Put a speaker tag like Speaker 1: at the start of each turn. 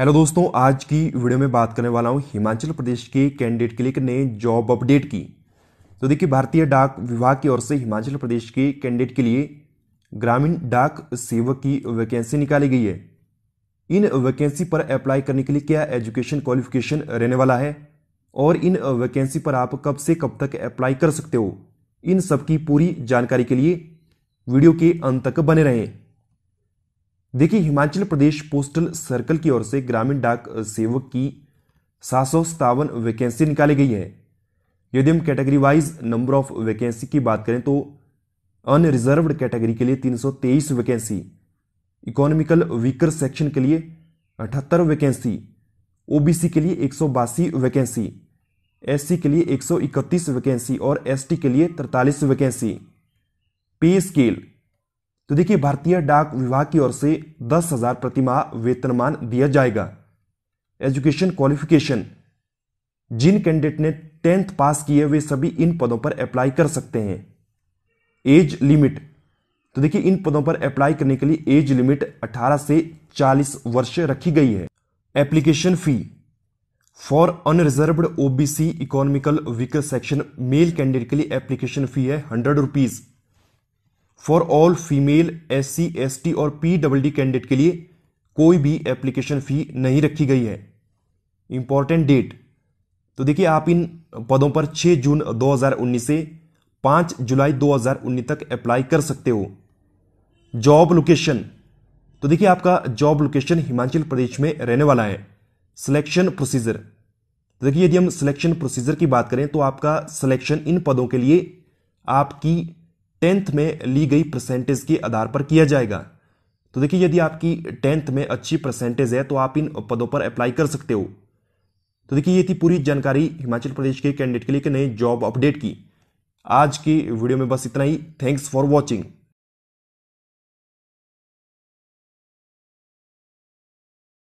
Speaker 1: hello दोस्तों आज की वीडियो में बात करने वाला हूँ हिमाचल प्रदेश के कैंडिडेट के लिए नए जॉब अपडेट की तो देखिए भारतीय डाक विभाग की ओर से हिमाचल प्रदेश के कैंडिडेट के लिए ग्रामीण डाक सेवक की वैकेंसी निकाली गई है इन वैकेंसी पर अप्लाई करने के लिए क्या एजुकेशन क्वालिफिकेशन रहने वाला है और इन वैकेंसी पर आप कब से कब तक अप्लाई कर सकते हो इन सबकी पूरी जानकारी के लिए वीडियो के अंत तक बने रहें देखिए हिमाचल प्रदेश पोस्टल सर्कल की ओर से ग्रामीण डाक सेवक की सात सौ वैकेंसी निकाली गई है यदि हम category wise number of vacancy की बात करें तो अनरिजर्व्ड कैटेगरी के लिए तीन सौ तेईस वैकेंसी इकोनॉमिकल वीकर सेक्शन के लिए अठहत्तर वैकेंसी ओबीसी के लिए एक सौ बासी वैकेंसी एससी के लिए एक सौ इकतीस वैकेंसी और एसटी के लिए 43 वैकेंसी पे स्केल तो देखिए भारतीय डाक विभाग की ओर से दस हजार प्रतिमाह वेतनमान दिया जाएगा एजुकेशन क्वालिफिकेशन जिन कैंडिडेट ने टेंथ पास किए वे सभी इन पदों पर अप्लाई कर सकते हैं एज लिमिट तो देखिए इन पदों पर अप्लाई करने के लिए एज लिमिट 18 से 40 वर्ष रखी गई है application fee for unreserved OBC economical weaker section male candidate के लिए एप्लीकेशन फी है hundred rupees for all female S C S T और पी डबल डी कैंडिडेट के लिए कोई भी एप्लीकेशन फ़ी नहीं रखी गई है इम्पॉर्टेंट डेट तो देखिए आप इन पदों पर 6 जून 2019 से 5 जुलाई 2019 तक अप्लाई कर सकते हो जॉब लोकेशन तो देखिए आपका जॉब लोकेशन हिमाचल प्रदेश में रहने वाला है सिलेक्शन प्रोसीजर तो देखिए यदि हम सिलेक्शन प्रोसीजर की बात करें तो आपका सिलेक्शन इन पदों के लिए आपकी टेंथ में ली गई परसेंटेज के आधार पर किया जाएगा तो देखिए यदि आपकी टेंथ में अच्छी परसेंटेज है तो आप इन पदों पर अप्लाई कर सकते हो तो देखिए ये थी पूरी जानकारी हिमाचल प्रदेश के कैंडिडेट के लिए नए जॉब अपडेट की आज की वीडियो में बस इतना ही थैंक्स फॉर वॉचिंग